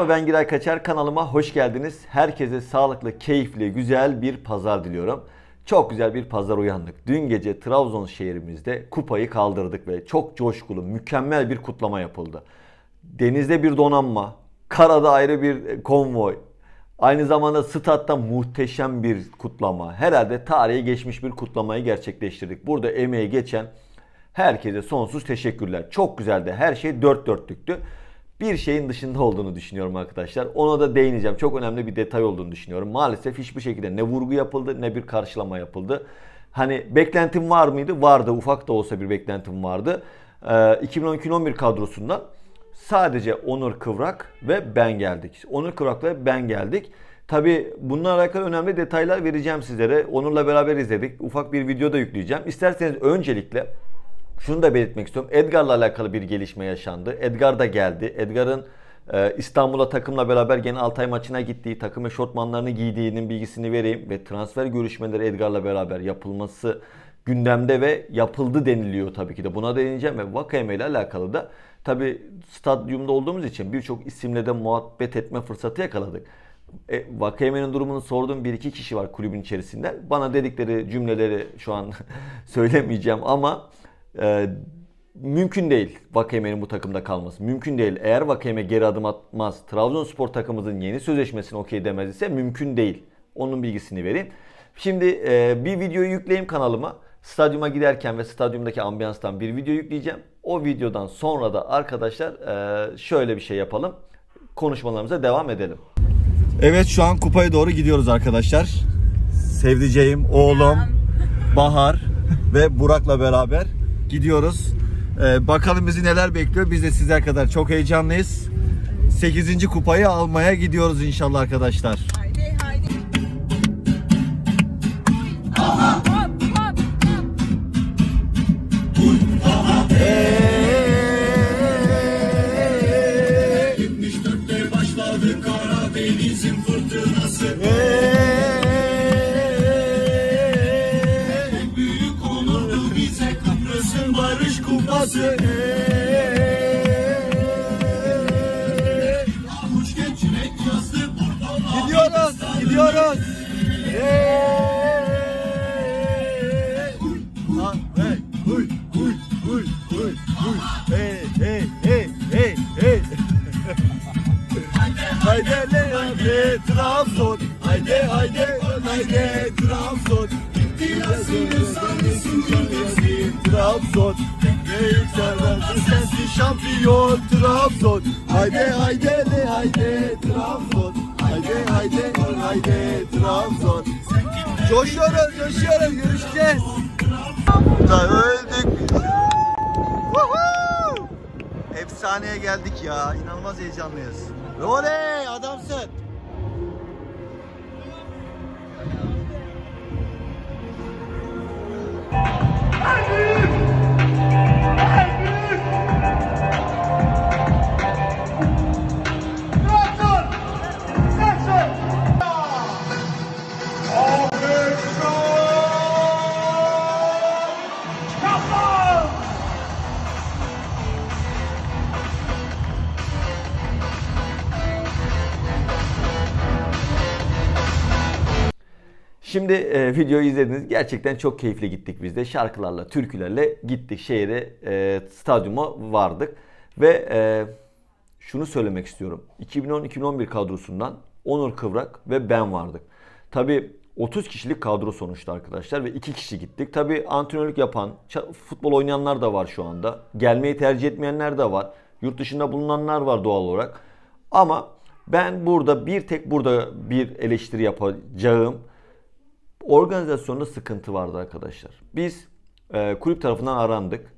Merhaba ben Giray Kaçar kanalıma hoş geldiniz. Herkese sağlıklı, keyifli, güzel bir pazar diliyorum. Çok güzel bir pazar uyandık. Dün gece Trabzon şehrimizde kupayı kaldırdık ve çok coşkulu, mükemmel bir kutlama yapıldı. Denizde bir donanma, karada ayrı bir konvoy, aynı zamanda statta muhteşem bir kutlama. Herhalde tarihe geçmiş bir kutlamayı gerçekleştirdik. Burada emeği geçen herkese sonsuz teşekkürler. Çok güzeldi. Her şey dört dörtlüktü bir şeyin dışında olduğunu düşünüyorum arkadaşlar. Ona da değineceğim. Çok önemli bir detay olduğunu düşünüyorum. Maalesef hiçbir şekilde ne vurgu yapıldı ne bir karşılama yapıldı. Hani beklentim var mıydı? Vardı. Ufak da olsa bir beklentim vardı. Ee, 2012-11 kadrosundan sadece Onur Kıvrak ve ben geldik. Onur Kıvrak ve ben geldik. Tabi bununla alakalı önemli detaylar vereceğim sizlere. Onur'la beraber izledik. Ufak bir video da yükleyeceğim. İsterseniz öncelikle şunu da belirtmek istiyorum. Edgar'la alakalı bir gelişme yaşandı. Edgar da geldi. Edgar'ın e, İstanbul'a takımla beraber gene Altay maçına gittiği, takım eşortmanlarını giydiğinin bilgisini vereyim ve transfer görüşmeleri Edgar'la beraber yapılması gündemde ve yapıldı deniliyor tabii ki de. Buna değineceğim ve Vakayeme ile alakalı da tabii stadyumda olduğumuz için birçok isimle de muhabbet etme fırsatı yakaladık. E, Vakayeme'nin durumunu sorduğum bir iki kişi var kulübün içerisinde. Bana dedikleri cümleleri şu an söylemeyeceğim ama e, mümkün değil Vakayeme'nin bu takımda kalması. Mümkün değil. Eğer Vakayeme geri adım atmaz, Trabzonspor takımımızın yeni sözleşmesini okey demez ise mümkün değil. Onun bilgisini vereyim. Şimdi e, bir videoyu yükleyeyim kanalıma. Stadyuma giderken ve stadyumdaki ambiyanstan bir video yükleyeceğim. O videodan sonra da arkadaşlar e, şöyle bir şey yapalım. Konuşmalarımıza devam edelim. Evet şu an kupaya doğru gidiyoruz arkadaşlar. Sevdiceğim, oğlum, Bahar ve Burak'la beraber gidiyoruz. Ee, bakalım bizi neler bekliyor. Biz de sizler kadar çok heyecanlıyız. 8. kupayı almaya gidiyoruz inşallah arkadaşlar. Hayır. Haydi haydi Trabzon Haydi haydi haydi Trabzon Coşuyoruz coşuyoruz görüşeceğiz Da öldük Efsaneye geldik ya inanılmaz heyecanlıyız Oley adamsın Şimdi e, videoyu izlediniz. Gerçekten çok keyifli gittik biz de. Şarkılarla, türkülerle gittik. Şehre, e, stadyuma vardık. Ve e, şunu söylemek istiyorum. 2010-2011 kadrosundan Onur Kıvrak ve ben vardık. Tabi 30 kişilik kadro sonuçta arkadaşlar ve 2 kişi gittik. Tabi antrenörlük yapan, futbol oynayanlar da var şu anda. Gelmeyi tercih etmeyenler de var. Yurt dışında bulunanlar var doğal olarak. Ama ben burada bir tek burada bir eleştiri yapacağım. Organizasyonda sıkıntı vardı arkadaşlar. Biz e, kulüp tarafından arandık.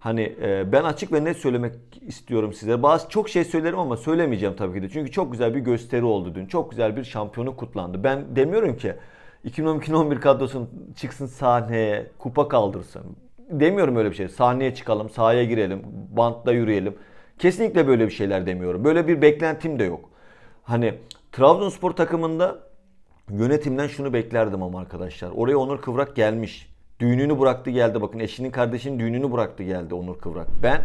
Hani e, ben açık ve net söylemek istiyorum size. Bazı çok şey söylerim ama söylemeyeceğim tabii ki de. Çünkü çok güzel bir gösteri oldu dün. Çok güzel bir şampiyonu kutlandı. Ben demiyorum ki 2012-11 kadrosun çıksın sahneye, kupa kaldırsın. Demiyorum öyle bir şey. Sahneye çıkalım, sahaya girelim, bantla yürüyelim. Kesinlikle böyle bir şeyler demiyorum. Böyle bir beklentim de yok. Hani Trabzonspor takımında Yönetimden şunu beklerdim ama arkadaşlar. Oraya Onur Kıvrak gelmiş. Düğününü bıraktı geldi. Bakın eşinin kardeşinin düğününü bıraktı geldi Onur Kıvrak. Ben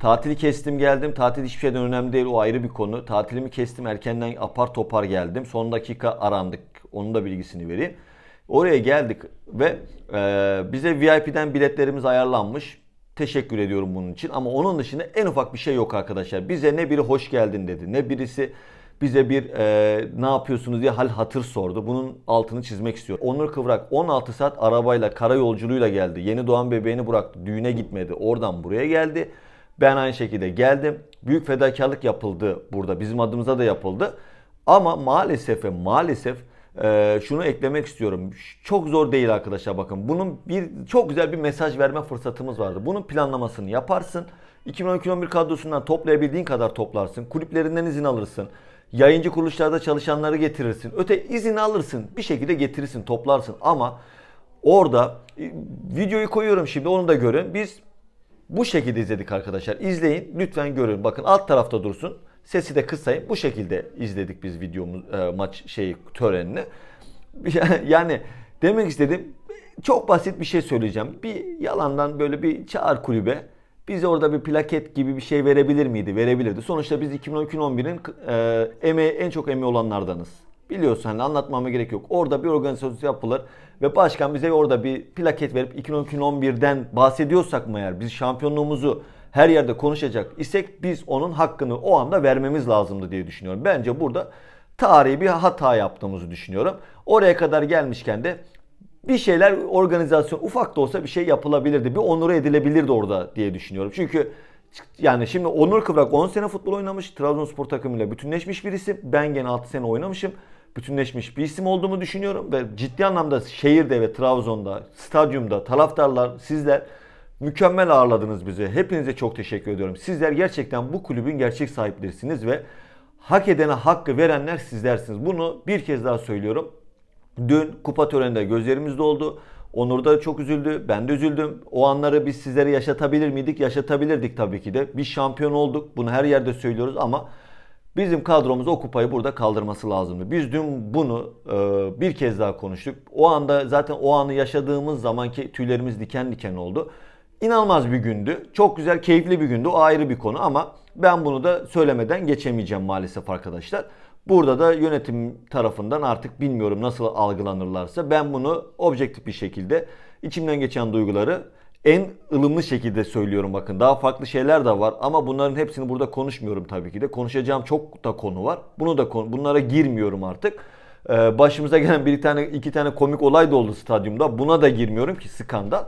tatili kestim geldim. Tatil hiçbir şeyden önemli değil. O ayrı bir konu. Tatilimi kestim erkenden apar topar geldim. Son dakika arandık. Onun da bilgisini vereyim. Oraya geldik ve e, bize VIP'den biletlerimiz ayarlanmış. Teşekkür ediyorum bunun için ama onun dışında en ufak bir şey yok arkadaşlar. Bize ne biri hoş geldin dedi ne birisi bize bir e, ne yapıyorsunuz diye hal hatır sordu. Bunun altını çizmek istiyor. Onur Kıvrak 16 saat arabayla, karayolculuğuyla geldi. Yeni doğan bebeğini bıraktı. Düğüne gitmedi. Oradan buraya geldi. Ben aynı şekilde geldim. Büyük fedakarlık yapıldı burada. Bizim adımıza da yapıldı. Ama maalesef ve maalesef ee, şunu eklemek istiyorum. Çok zor değil arkadaşlar bakın. Bunun bir çok güzel bir mesaj verme fırsatımız vardı. Bunun planlamasını yaparsın. 2012-2011 kadrosundan toplayabildiğin kadar toplarsın. Kulüplerinden izin alırsın. Yayıncı kuruluşlarda çalışanları getirirsin. Öte izin alırsın. Bir şekilde getirirsin, toplarsın ama orada e, videoyu koyuyorum şimdi onu da görün. Biz bu şekilde izledik arkadaşlar. İzleyin lütfen görün. Bakın alt tarafta dursun. Sesi de kısayım. Bu şekilde izledik biz videomuz e, maç şey törenini. yani demek istedim çok basit bir şey söyleyeceğim. Bir yalandan böyle bir çağır kulübe. Biz orada bir plaket gibi bir şey verebilir miydi? Verebilirdi. Sonuçta biz 2011in e, emeği, en çok emeği olanlardanız. Biliyorsun hani anlatmama gerek yok. Orada bir organizasyon yapılır ve başkan bize orada bir plaket verip 2011den bahsediyorsak mı eğer biz şampiyonluğumuzu her yerde konuşacak isek biz onun hakkını o anda vermemiz lazımdı diye düşünüyorum. Bence burada tarihi bir hata yaptığımızı düşünüyorum. Oraya kadar gelmişken de bir şeyler organizasyon ufak da olsa bir şey yapılabilirdi. Bir onur edilebilirdi orada diye düşünüyorum. Çünkü yani şimdi Onur Kıvrak 10 sene futbol oynamış. Trabzonspor takımıyla bütünleşmiş bir isim. Ben gene 6 sene oynamışım. Bütünleşmiş bir isim olduğumu düşünüyorum. Ve ciddi anlamda şehirde ve Trabzon'da, stadyumda, taraftarlar, sizler Mükemmel ağırladınız bizi. Hepinize çok teşekkür ediyorum. Sizler gerçekten bu kulübün gerçek sahiplerisiniz ve hak edene hakkı verenler sizlersiniz. Bunu bir kez daha söylüyorum. Dün kupa töreninde gözlerimiz doldu. Onur da çok üzüldü. Ben de üzüldüm. O anları biz sizlere yaşatabilir miydik? Yaşatabilirdik tabii ki de. Biz şampiyon olduk. Bunu her yerde söylüyoruz ama bizim kadromuz o kupayı burada kaldırması lazımdı. Biz dün bunu e, bir kez daha konuştuk. O anda zaten o anı yaşadığımız zaman ki tüylerimiz diken diken oldu. İnanılmaz bir gündü. Çok güzel, keyifli bir gündü. O ayrı bir konu ama ben bunu da söylemeden geçemeyeceğim maalesef arkadaşlar. Burada da yönetim tarafından artık bilmiyorum nasıl algılanırlarsa ben bunu objektif bir şekilde içimden geçen duyguları en ılımlı şekilde söylüyorum bakın. Daha farklı şeyler de var ama bunların hepsini burada konuşmuyorum tabii ki de. Konuşacağım çok da konu var. Bunu da konu, bunlara girmiyorum artık. Ee, başımıza gelen bir tane iki tane komik olay da oldu stadyumda. Buna da girmiyorum ki skandal.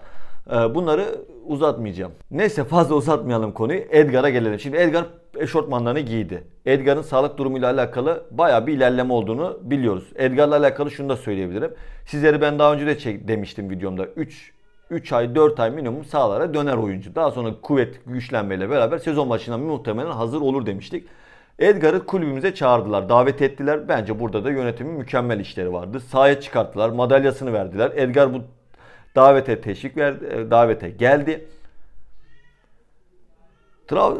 Ee, bunları uzatmayacağım. Neyse fazla uzatmayalım konuyu. Edgar'a gelelim. Şimdi Edgar eşortmanlarını giydi. Edgar'ın sağlık durumuyla alakalı baya bir ilerleme olduğunu biliyoruz. Edgar'la alakalı şunu da söyleyebilirim. Sizleri ben daha önce de çek demiştim videomda. 3 3 ay 4 ay minimum sağlara döner oyuncu. Daha sonra kuvvet güçlenmeyle beraber sezon başına muhtemelen hazır olur demiştik. Edgar'ı kulübümüze çağırdılar, davet ettiler. Bence burada da yönetimin mükemmel işleri vardı. Sahaya çıkarttılar, madalyasını verdiler. Edgar bu Davete teşvik verdi, e, davete geldi. Trav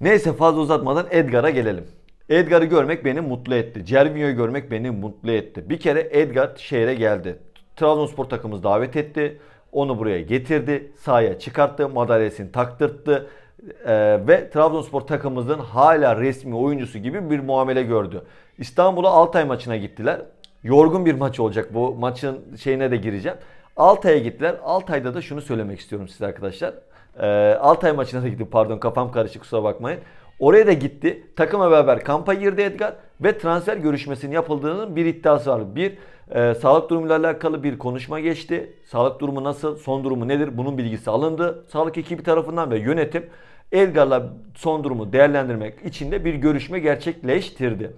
Neyse fazla uzatmadan Edgar'a gelelim. Edgar'ı görmek beni mutlu etti. Cervinho'yu görmek beni mutlu etti. Bir kere Edgar şehre geldi. Trabzonspor takımımız davet etti. Onu buraya getirdi. Sahaya çıkarttı. Madalyasını taktırttı. Ee, ve Trabzonspor takımımızın hala resmi oyuncusu gibi bir muamele gördü. İstanbul'a Altay maçına gittiler. Yorgun bir maç olacak bu maçın şeyine de gireceğim. Altay'a gittiler. Altay'da da şunu söylemek istiyorum size arkadaşlar. E, Altay maçına da gitti? pardon kafam karışık kusura bakmayın. Oraya da gitti. Takımla beraber kampa girdi Edgar ve transfer görüşmesinin yapıldığının bir iddiası var. Bir e, sağlık durumuyla alakalı bir konuşma geçti. Sağlık durumu nasıl, son durumu nedir? Bunun bilgisi alındı. Sağlık ekibi tarafından ve yönetim Edgar'la son durumu değerlendirmek için de bir görüşme gerçekleştirdi.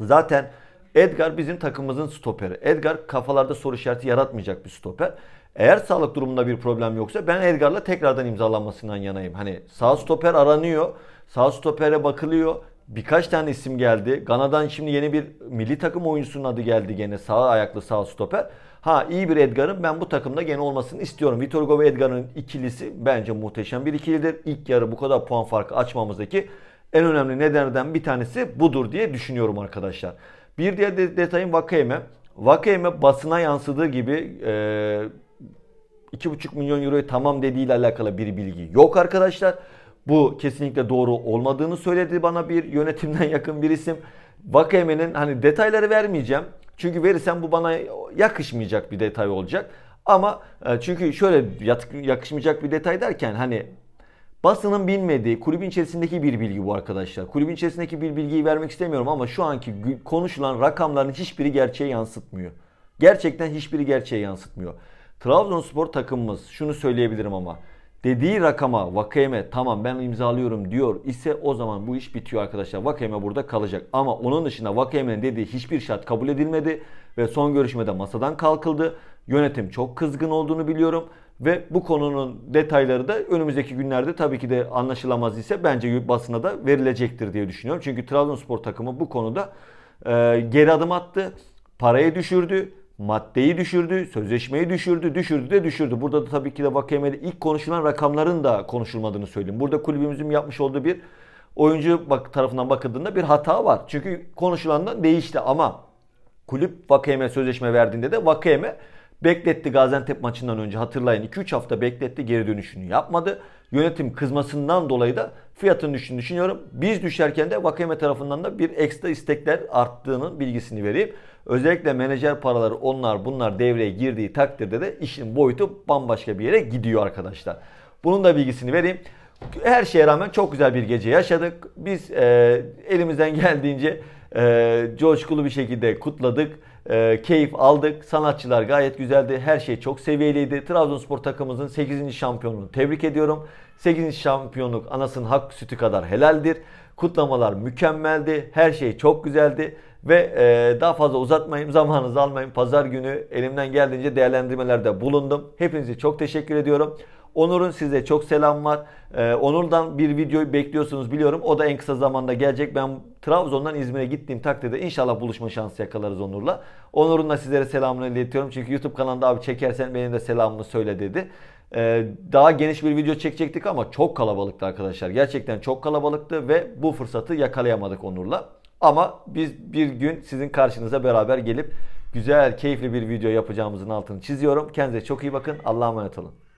Zaten Edgar bizim takımımızın stoperi. Edgar kafalarda soru işareti yaratmayacak bir stoper. Eğer sağlık durumunda bir problem yoksa ben Edgar'la tekrardan imzalanmasından yanayım. Hani sağ stoper aranıyor. Sağ stopere bakılıyor. Birkaç tane isim geldi. Gana'dan şimdi yeni bir milli takım oyuncusunun adı geldi gene sağ ayaklı sağ stoper. Ha iyi bir Edgar'ın ben bu takımda gene olmasını istiyorum. Vitor Hugo ve Edgar'ın ikilisi bence muhteşem bir ikilidir. İlk yarı bu kadar puan farkı açmamızdaki en önemli nedenlerden bir tanesi budur diye düşünüyorum arkadaşlar. Bir diğer de, detayım Vakayeme. Vakayeme basına yansıdığı gibi e, 2,5 milyon euroyu tamam dediği ile alakalı bir bilgi yok arkadaşlar. Bu kesinlikle doğru olmadığını söyledi bana bir yönetimden yakın bir isim. Vakayeme'nin hani detayları vermeyeceğim. Çünkü verirsem bu bana yakışmayacak bir detay olacak. Ama e, çünkü şöyle yakışmayacak bir detay derken hani Basının bilmediği, kulübün içerisindeki bir bilgi bu arkadaşlar. Kulübün içerisindeki bir bilgiyi vermek istemiyorum ama şu anki konuşulan rakamların hiçbiri gerçeği yansıtmıyor. Gerçekten hiçbiri gerçeği yansıtmıyor. Trabzonspor takımımız şunu söyleyebilirim ama dediği rakama Vakeme tamam ben imzalıyorum diyor ise o zaman bu iş bitiyor arkadaşlar. Vakeme burada kalacak ama onun dışında Vakeme'nin dediği hiçbir şart kabul edilmedi ve son görüşmede masadan kalkıldı. Yönetim çok kızgın olduğunu biliyorum. Ve bu konunun detayları da önümüzdeki günlerde tabii ki de anlaşılamaz ise bence basına da verilecektir diye düşünüyorum. Çünkü Trabzonspor takımı bu konuda e, geri adım attı. Parayı düşürdü, maddeyi düşürdü, sözleşmeyi düşürdü, düşürdü de düşürdü. Burada da tabii ki de Vakayeme'de ilk konuşulan rakamların da konuşulmadığını söyleyeyim. Burada kulübümüzün yapmış olduğu bir oyuncu bak tarafından bakıldığında bir hata var. Çünkü konuşulandan değişti ama kulüp Vakayeme sözleşme verdiğinde de Vakayeme Bekletti Gaziantep maçından önce hatırlayın 2-3 hafta bekletti geri dönüşünü yapmadı. Yönetim kızmasından dolayı da fiyatın düşün düşünüyorum. Biz düşerken de Vakame tarafından da bir ekstra istekler arttığının bilgisini vereyim. Özellikle menajer paraları onlar bunlar devreye girdiği takdirde de işin boyutu bambaşka bir yere gidiyor arkadaşlar. Bunun da bilgisini vereyim. Her şeye rağmen çok güzel bir gece yaşadık. Biz e, elimizden geldiğince e, coşkulu bir şekilde kutladık e, keyif aldık. Sanatçılar gayet güzeldi. Her şey çok seviyeliydi. Trabzonspor takımımızın 8. şampiyonluğunu tebrik ediyorum. 8. şampiyonluk anasının hak sütü kadar helaldir. Kutlamalar mükemmeldi. Her şey çok güzeldi. Ve e, daha fazla uzatmayayım, zamanınızı almayayım. Pazar günü elimden geldiğince değerlendirmelerde bulundum. Hepinize çok teşekkür ediyorum. Onur'un size çok selam var. Ee, Onur'dan bir videoyu bekliyorsunuz biliyorum. O da en kısa zamanda gelecek. Ben Trabzon'dan İzmir'e gittiğim takdirde inşallah buluşma şansı yakalarız Onur'la. Onur'un da sizlere selamını iletiyorum. Çünkü YouTube kanalında abi çekersen benim de selamımı söyle dedi. Ee, daha geniş bir video çekecektik ama çok kalabalıktı arkadaşlar. Gerçekten çok kalabalıktı ve bu fırsatı yakalayamadık Onur'la. Ama biz bir gün sizin karşınıza beraber gelip güzel, keyifli bir video yapacağımızın altını çiziyorum. Kendinize çok iyi bakın. Allah'a emanet olun.